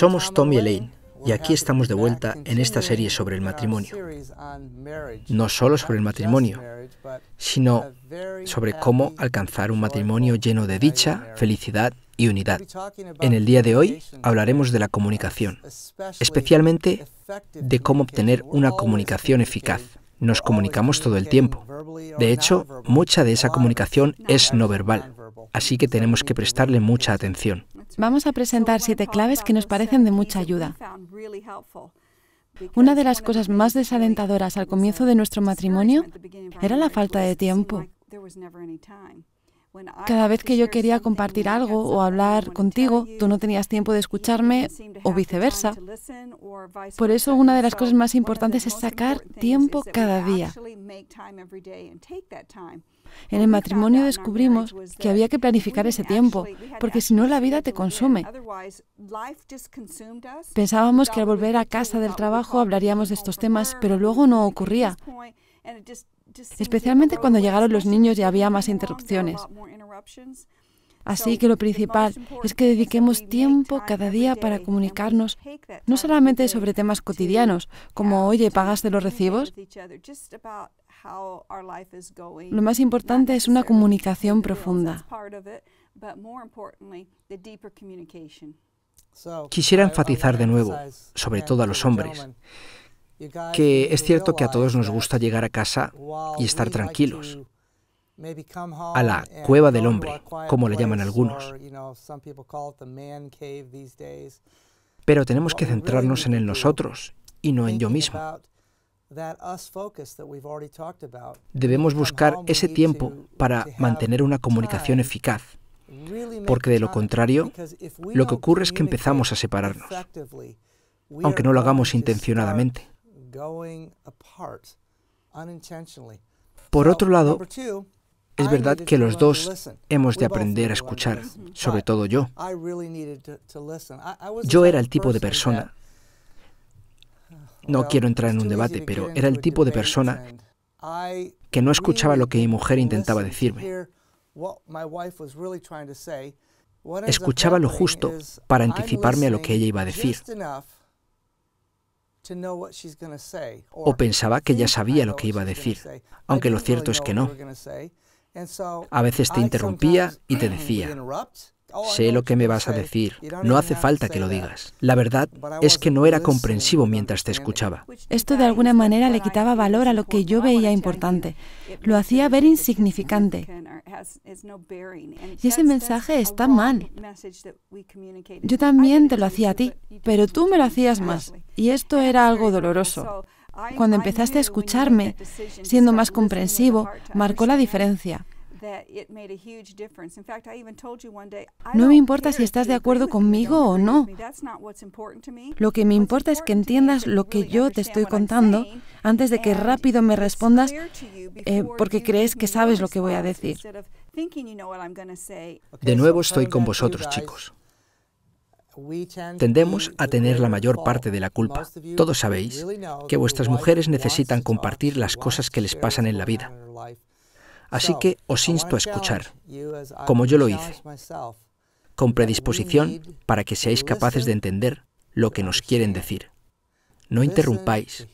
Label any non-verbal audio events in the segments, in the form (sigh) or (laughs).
Somos Tommy Elaine y aquí estamos de vuelta en esta serie sobre el matrimonio. No solo sobre el matrimonio, sino sobre cómo alcanzar un matrimonio lleno de dicha, felicidad y unidad. En el día de hoy hablaremos de la comunicación, especialmente de cómo obtener una comunicación eficaz. Nos comunicamos todo el tiempo. De hecho, mucha de esa comunicación es no verbal, así que tenemos que prestarle mucha atención. Vamos a presentar siete claves que nos parecen de mucha ayuda. Una de las cosas más desalentadoras al comienzo de nuestro matrimonio era la falta de tiempo. Cada vez que yo quería compartir algo o hablar contigo, tú no tenías tiempo de escucharme o viceversa. Por eso una de las cosas más importantes es sacar tiempo cada día. En el matrimonio descubrimos que había que planificar ese tiempo, porque si no la vida te consume. Pensábamos que al volver a casa del trabajo hablaríamos de estos temas, pero luego no ocurría. Especialmente cuando llegaron los niños y había más interrupciones. Así que lo principal es que dediquemos tiempo cada día para comunicarnos, no solamente sobre temas cotidianos, como, oye, ¿pagaste los recibos? Lo más importante es una comunicación profunda. Quisiera enfatizar de nuevo, sobre todo a los hombres, que es cierto que a todos nos gusta llegar a casa y estar tranquilos, a la cueva del hombre, como le llaman algunos. Pero tenemos que centrarnos en el nosotros y no en yo mismo. Debemos buscar ese tiempo para mantener una comunicación eficaz, porque de lo contrario, lo que ocurre es que empezamos a separarnos, aunque no lo hagamos intencionadamente. Por otro lado, es verdad que los dos hemos de aprender a escuchar, sobre todo yo. Yo era el tipo de persona no quiero entrar en un debate, pero era el tipo de persona que no escuchaba lo que mi mujer intentaba decirme. Escuchaba lo justo para anticiparme a lo que ella iba a decir. O pensaba que ya sabía lo que iba a decir, aunque lo cierto es que no. A veces te interrumpía y te (clears throat) decía, Oh, sé lo que me vas a decir, no hace falta que lo digas. La verdad es que no era comprensivo mientras te escuchaba. Esto de alguna manera le quitaba valor a lo que yo veía importante, lo hacía ver insignificante. Y ese mensaje está mal. Yo también te lo hacía a ti, pero tú me lo hacías más, y esto era algo doloroso. Cuando empezaste a escucharme, siendo más comprensivo, marcó la diferencia. No me importa si estás de acuerdo conmigo o no. Lo que me importa es que entiendas lo que yo te estoy contando antes de que rápido me respondas eh, porque crees que sabes lo que voy a decir. De nuevo estoy con vosotros, chicos. Tendemos a tener la mayor parte de la culpa. Todos sabéis que vuestras mujeres necesitan compartir las cosas que les pasan en la vida. Así que os insto a escuchar, como yo lo hice, con predisposición para que seáis capaces de entender lo que nos quieren decir. No interrumpáis,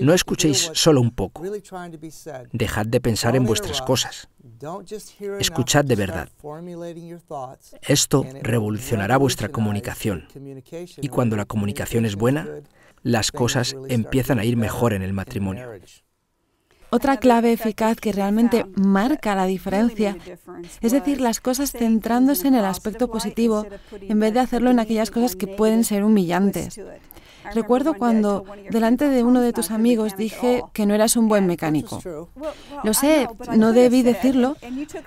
no escuchéis solo un poco, dejad de pensar en vuestras cosas, escuchad de verdad. Esto revolucionará vuestra comunicación y cuando la comunicación es buena, las cosas empiezan a ir mejor en el matrimonio. Otra clave eficaz que realmente marca la diferencia, es decir, las cosas centrándose en el aspecto positivo en vez de hacerlo en aquellas cosas que pueden ser humillantes. Recuerdo cuando delante de uno de tus amigos dije que no eras un buen mecánico. Lo sé, no debí decirlo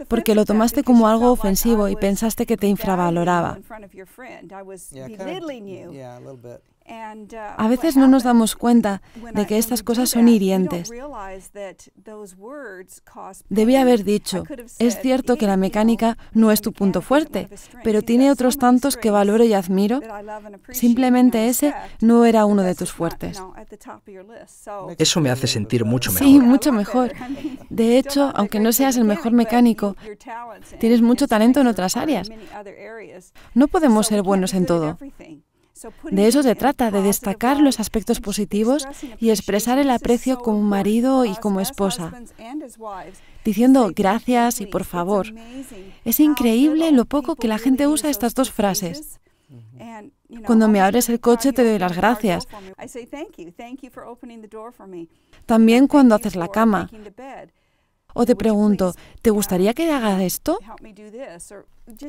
porque lo tomaste como algo ofensivo y pensaste que te infravaloraba. Uh, a veces no nos damos cuenta de que estas cosas son hirientes. Debía haber dicho, es cierto que la mecánica no es tu punto fuerte, pero tiene otros tantos que valoro y admiro. Simplemente ese no era uno de tus fuertes. Eso me hace sentir mucho mejor. Sí, mucho mejor. De hecho, aunque no seas el mejor mecánico, tienes mucho talento en otras áreas. No podemos ser buenos en todo. De eso se trata, de destacar los aspectos positivos y expresar el aprecio como marido y como esposa, diciendo gracias y por favor. Es increíble lo poco que la gente usa estas dos frases. Cuando me abres el coche te doy las gracias. También cuando haces la cama. O te pregunto, ¿te gustaría que haga esto?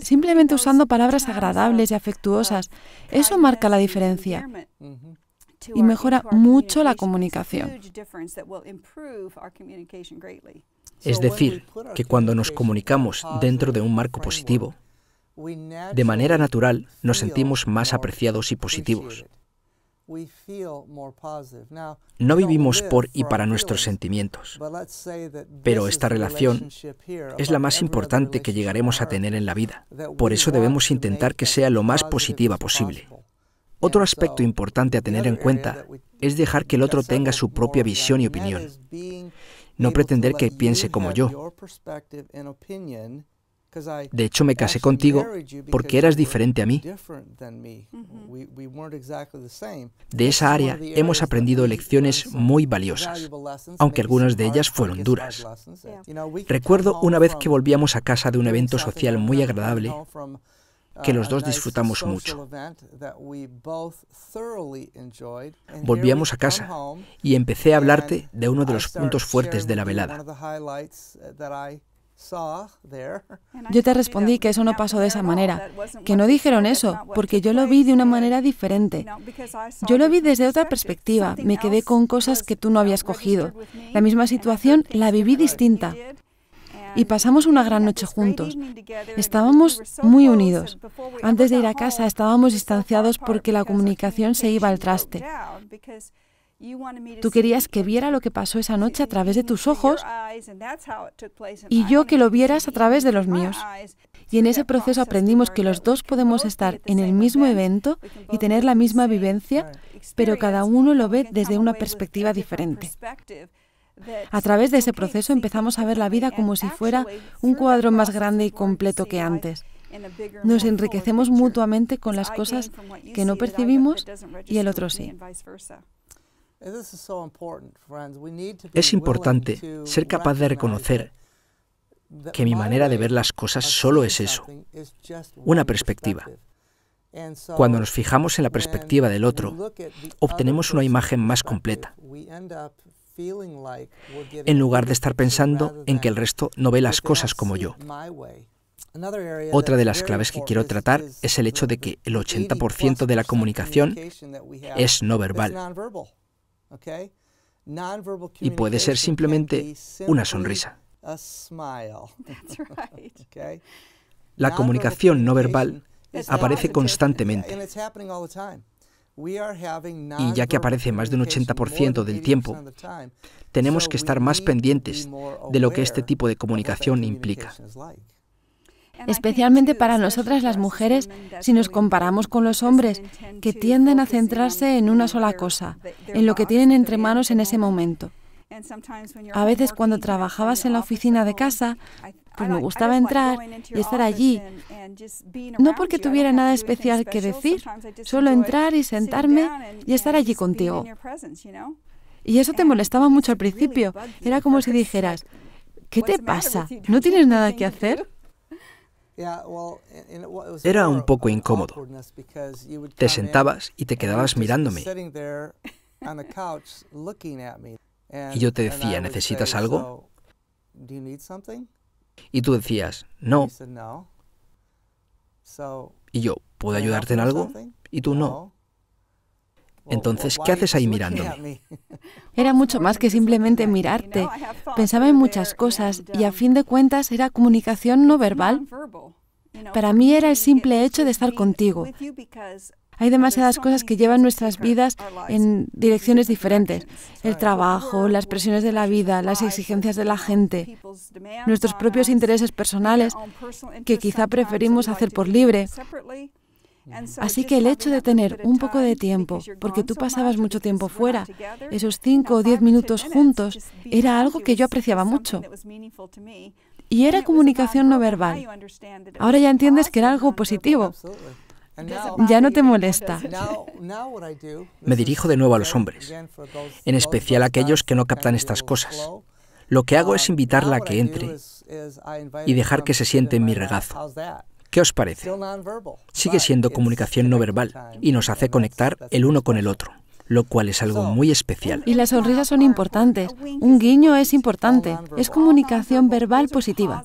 Simplemente usando palabras agradables y afectuosas, eso marca la diferencia y mejora mucho la comunicación. Es decir, que cuando nos comunicamos dentro de un marco positivo, de manera natural nos sentimos más apreciados y positivos. No vivimos por y para nuestros sentimientos, pero esta relación es la más importante que llegaremos a tener en la vida. Por eso debemos intentar que sea lo más positiva posible. Otro aspecto importante a tener en cuenta es dejar que el otro tenga su propia visión y opinión. No pretender que piense como yo, de hecho, me casé contigo porque eras diferente a mí. De esa área hemos aprendido lecciones muy valiosas, aunque algunas de ellas fueron duras. Recuerdo una vez que volvíamos a casa de un evento social muy agradable que los uh, dos disfrutamos mucho. Volvíamos a casa y empecé a hablarte de uno de los puntos fuertes de la velada. Yo te respondí que eso no pasó de esa manera, que no dijeron eso, porque yo lo vi de una manera diferente. Yo lo vi desde otra perspectiva, me quedé con cosas que tú no habías cogido. La misma situación la viví distinta. Y pasamos una gran noche juntos. Estábamos muy unidos. Antes de ir a casa estábamos distanciados porque la comunicación se iba al traste. Tú querías que viera lo que pasó esa noche a través de tus ojos y yo que lo vieras a través de los míos. Y en ese proceso aprendimos que los dos podemos estar en el mismo evento y tener la misma vivencia, pero cada uno lo ve desde una perspectiva diferente. A través de ese proceso empezamos a ver la vida como si fuera un cuadro más grande y completo que antes. Nos enriquecemos mutuamente con las cosas que no percibimos y el otro sí. Es importante ser capaz de reconocer que mi manera de ver las cosas solo es eso, una perspectiva. Cuando nos fijamos en la perspectiva del otro, obtenemos una imagen más completa, en lugar de estar pensando en que el resto no ve las cosas como yo. Otra de las claves que quiero tratar es el hecho de que el 80% de la comunicación es no verbal. Y puede ser simplemente una sonrisa. (laughs) (laughs) La comunicación no verbal aparece constantemente. Y ya que aparece más de un 80% del tiempo, tenemos que estar más pendientes de lo que este tipo de comunicación implica especialmente para nosotras las mujeres si nos comparamos con los hombres, que tienden a centrarse en una sola cosa, en lo que tienen entre manos en ese momento. A veces cuando trabajabas en la oficina de casa, pues me gustaba entrar y estar allí. No porque tuviera nada especial que decir, solo entrar y sentarme y estar allí contigo. Y eso te molestaba mucho al principio. Era como si dijeras, ¿qué te pasa? ¿No tienes nada que hacer? Era un poco incómodo. Te sentabas y te quedabas mirándome. Y yo te decía, ¿necesitas algo? Y tú decías, no. Y yo, ¿puedo ayudarte en algo? Y tú no. Entonces, oh, ¿qué haces ahí mirándome? (laughs) Era mucho más que simplemente mirarte. Pensaba en muchas cosas y a fin de cuentas era comunicación no verbal. Para mí era el simple hecho de estar contigo. Hay demasiadas cosas que llevan nuestras vidas en direcciones diferentes. El trabajo, las presiones de la vida, las exigencias de la gente, nuestros propios intereses personales, que quizá preferimos hacer por libre. Así que el hecho de tener un poco de tiempo, porque tú pasabas mucho tiempo fuera, esos cinco o diez minutos juntos, era algo que yo apreciaba mucho. Y era comunicación no verbal. Ahora ya entiendes que era algo positivo. Ya no te molesta. Me dirijo de nuevo a los hombres, en especial a aquellos que no captan estas cosas. Lo que hago es invitarla a que entre y dejar que se siente en mi regazo. ¿Qué os parece? Sigue siendo comunicación no verbal y nos hace conectar el uno con el otro lo cual es algo muy especial. Y las sonrisas son importantes. Un guiño es importante. Es comunicación verbal positiva.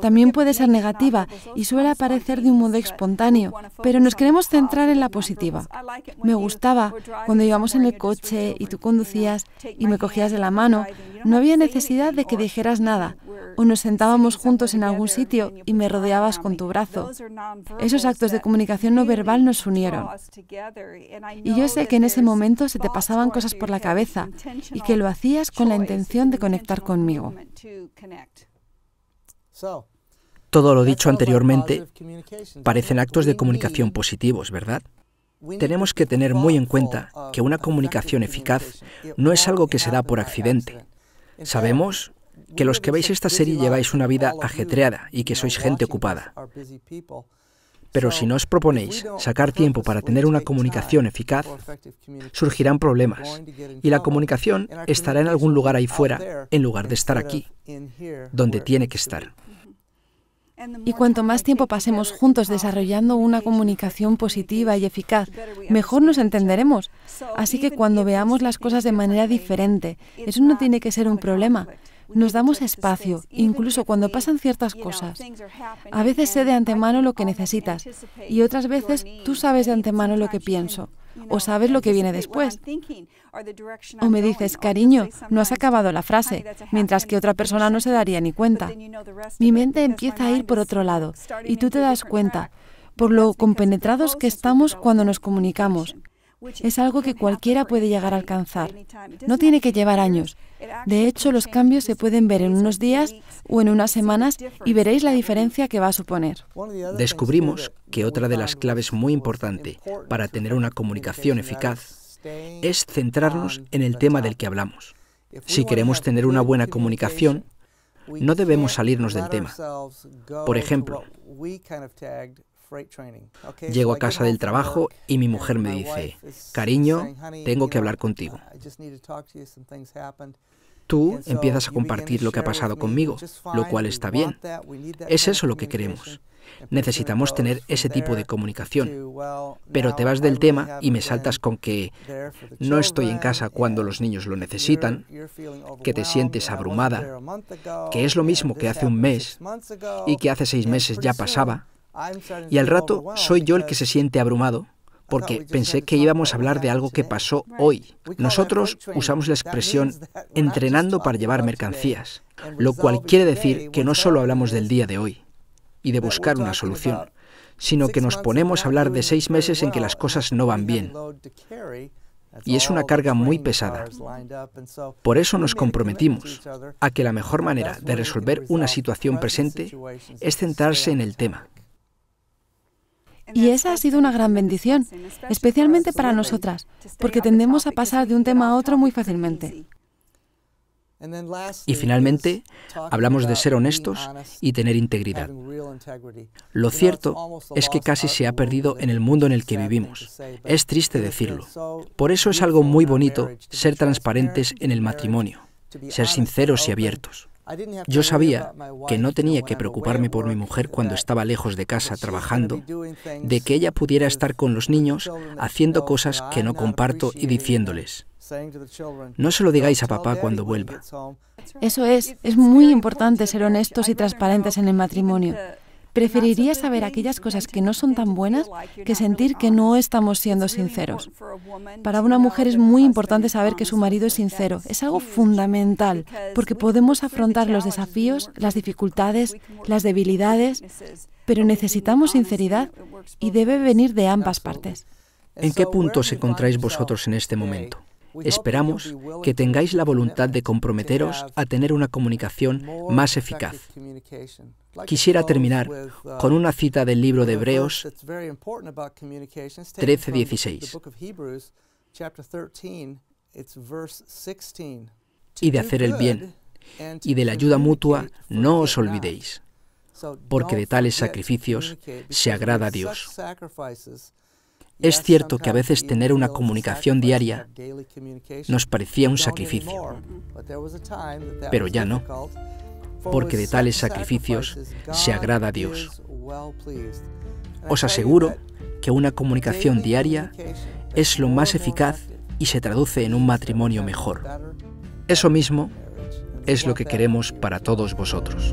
También puede ser negativa y suele aparecer de un modo espontáneo, pero nos queremos centrar en la positiva. Me gustaba cuando íbamos en el coche y tú conducías y me cogías de la mano. No había necesidad de que dijeras nada o nos sentábamos juntos en algún sitio y me rodeabas con tu brazo. Esos actos de comunicación no verbal nos unieron. Y yo sé que en ese momento se te pasaban cosas por la cabeza y que lo hacías con la intención de conectar conmigo. Todo lo dicho anteriormente parecen actos de comunicación positivos, ¿verdad? Tenemos que tener muy en cuenta que una comunicación eficaz no es algo que se da por accidente. Sabemos que los que veis esta serie lleváis una vida ajetreada y que sois gente ocupada. Pero si no os proponéis sacar tiempo para tener una comunicación eficaz, surgirán problemas y la comunicación estará en algún lugar ahí fuera en lugar de estar aquí, donde tiene que estar. Y cuanto más tiempo pasemos juntos desarrollando una comunicación positiva y eficaz, mejor nos entenderemos. Así que cuando veamos las cosas de manera diferente, eso no tiene que ser un problema. Nos damos espacio, incluso cuando pasan ciertas cosas. A veces sé de antemano lo que necesitas y otras veces tú sabes de antemano lo que pienso o sabes lo que viene después. O me dices, cariño, no has acabado la frase, mientras que otra persona no se daría ni cuenta. Mi mente empieza a ir por otro lado y tú te das cuenta por lo compenetrados que estamos cuando nos comunicamos es algo que cualquiera puede llegar a alcanzar. No tiene que llevar años. De hecho, los cambios se pueden ver en unos días o en unas semanas y veréis la diferencia que va a suponer. Descubrimos que otra de las claves muy importante para tener una comunicación eficaz es centrarnos en el tema del que hablamos. Si queremos tener una buena comunicación, no debemos salirnos del tema. Por ejemplo, Llego a casa del trabajo y mi mujer me dice, cariño, tengo que hablar contigo. Tú empiezas a compartir lo que ha pasado conmigo, lo cual está bien. Es eso lo que queremos. Necesitamos tener ese tipo de comunicación. Pero te vas del tema y me saltas con que no estoy en casa cuando los niños lo necesitan, que te sientes abrumada, que es lo mismo que hace un mes y que hace seis meses ya pasaba y al rato soy yo el que se siente abrumado porque pensé que íbamos a hablar de algo que pasó hoy. Nosotros usamos la expresión entrenando para llevar mercancías, lo cual quiere decir que no solo hablamos del día de hoy y de buscar una solución, sino que nos ponemos a hablar de seis meses en que las cosas no van bien. Y es una carga muy pesada. Por eso nos comprometimos a que la mejor manera de resolver una situación presente es centrarse en el tema y esa ha sido una gran bendición, especialmente para nosotras, porque tendemos a pasar de un tema a otro muy fácilmente. Y finalmente, hablamos de ser honestos y tener integridad. Lo cierto es que casi se ha perdido en el mundo en el que vivimos. Es triste decirlo. Por eso es algo muy bonito ser transparentes en el matrimonio, ser sinceros y abiertos. Yo sabía que no tenía que preocuparme por mi mujer cuando estaba lejos de casa trabajando, de que ella pudiera estar con los niños haciendo cosas que no comparto y diciéndoles. No se lo digáis a papá cuando vuelva. Eso es, es muy importante ser honestos y transparentes en el matrimonio. Preferiría saber aquellas cosas que no son tan buenas que sentir que no estamos siendo sinceros. Para una mujer es muy importante saber que su marido es sincero. Es algo fundamental porque podemos afrontar los desafíos, las dificultades, las debilidades, pero necesitamos sinceridad y debe venir de ambas partes. ¿En qué punto se encontráis vosotros en este momento? Esperamos que tengáis la voluntad de comprometeros a tener una comunicación más eficaz. Quisiera terminar con una cita del libro de Hebreos 13:16. Y de hacer el bien y de la ayuda mutua no os olvidéis, porque de tales sacrificios se agrada a Dios. Es cierto que a veces tener una comunicación diaria nos parecía un sacrificio, pero ya no, porque de tales sacrificios se agrada a Dios. Os aseguro que una comunicación diaria es lo más eficaz y se traduce en un matrimonio mejor. Eso mismo es lo que queremos para todos vosotros.